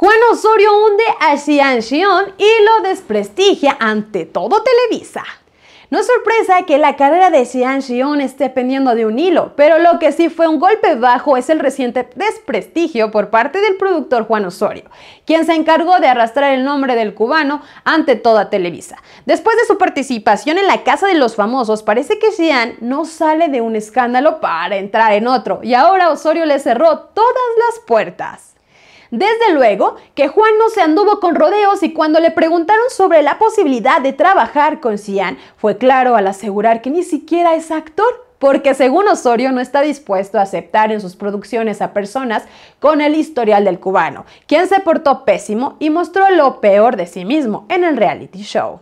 Juan Osorio hunde a Xi'an Xion y lo desprestigia ante todo Televisa. No es sorpresa que la carrera de Xi'an Xion esté pendiendo de un hilo, pero lo que sí fue un golpe bajo es el reciente desprestigio por parte del productor Juan Osorio, quien se encargó de arrastrar el nombre del cubano ante toda Televisa. Después de su participación en la Casa de los Famosos, parece que Xian no sale de un escándalo para entrar en otro, y ahora Osorio le cerró todas las puertas. Desde luego que Juan no se anduvo con rodeos y cuando le preguntaron sobre la posibilidad de trabajar con Cian, fue claro al asegurar que ni siquiera es actor porque según Osorio no está dispuesto a aceptar en sus producciones a personas con el historial del cubano, quien se portó pésimo y mostró lo peor de sí mismo en el reality show.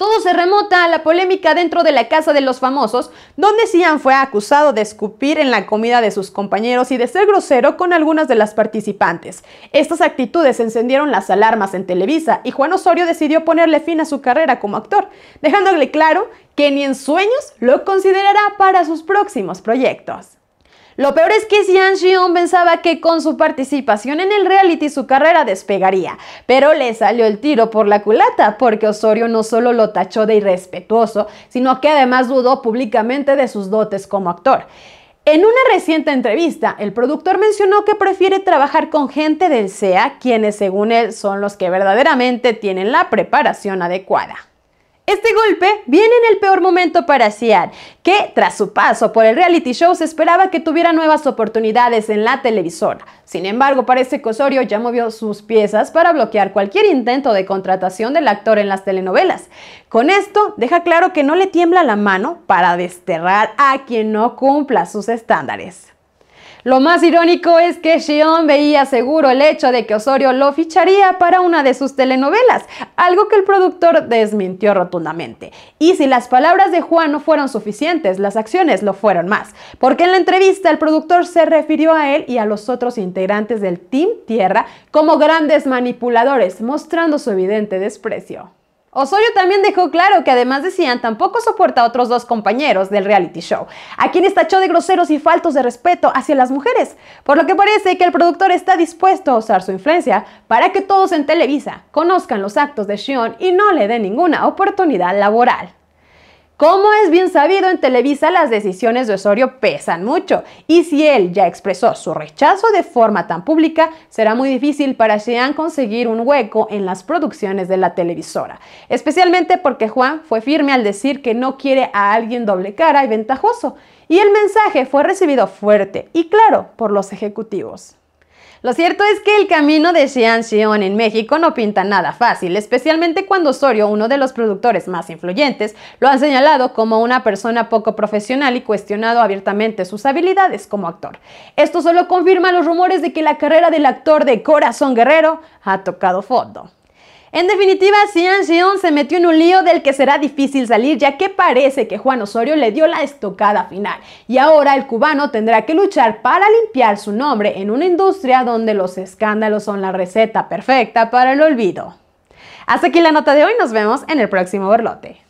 Todo se remota a la polémica dentro de la casa de los famosos, donde Sian fue acusado de escupir en la comida de sus compañeros y de ser grosero con algunas de las participantes. Estas actitudes encendieron las alarmas en Televisa y Juan Osorio decidió ponerle fin a su carrera como actor, dejándole claro que ni en sueños lo considerará para sus próximos proyectos. Lo peor es que Xian Xion pensaba que con su participación en el reality su carrera despegaría, pero le salió el tiro por la culata porque Osorio no solo lo tachó de irrespetuoso, sino que además dudó públicamente de sus dotes como actor. En una reciente entrevista, el productor mencionó que prefiere trabajar con gente del SEA, quienes según él son los que verdaderamente tienen la preparación adecuada. Este golpe viene en el peor momento para Sian, que tras su paso por el reality show se esperaba que tuviera nuevas oportunidades en la televisora. Sin embargo, parece que Osorio ya movió sus piezas para bloquear cualquier intento de contratación del actor en las telenovelas. Con esto, deja claro que no le tiembla la mano para desterrar a quien no cumpla sus estándares. Lo más irónico es que Xion veía seguro el hecho de que Osorio lo ficharía para una de sus telenovelas, algo que el productor desmintió rotundamente. Y si las palabras de Juan no fueron suficientes, las acciones lo fueron más, porque en la entrevista el productor se refirió a él y a los otros integrantes del Team Tierra como grandes manipuladores, mostrando su evidente desprecio. Osorio también dejó claro que además decían tampoco soporta a otros dos compañeros del reality show, a quienes tachó de groseros y faltos de respeto hacia las mujeres, por lo que parece que el productor está dispuesto a usar su influencia para que todos en Televisa conozcan los actos de Xion y no le den ninguna oportunidad laboral. Como es bien sabido, en Televisa las decisiones de Osorio pesan mucho, y si él ya expresó su rechazo de forma tan pública, será muy difícil para Sheehan conseguir un hueco en las producciones de la televisora, especialmente porque Juan fue firme al decir que no quiere a alguien doble cara y ventajoso, y el mensaje fue recibido fuerte y claro por los ejecutivos. Lo cierto es que el camino de Xian Xion en México no pinta nada fácil, especialmente cuando Osorio, uno de los productores más influyentes, lo ha señalado como una persona poco profesional y cuestionado abiertamente sus habilidades como actor. Esto solo confirma los rumores de que la carrera del actor de Corazón Guerrero ha tocado fondo. En definitiva, Xian Xion se metió en un lío del que será difícil salir ya que parece que Juan Osorio le dio la estocada final y ahora el cubano tendrá que luchar para limpiar su nombre en una industria donde los escándalos son la receta perfecta para el olvido. Hasta aquí la nota de hoy, nos vemos en el próximo Berlote.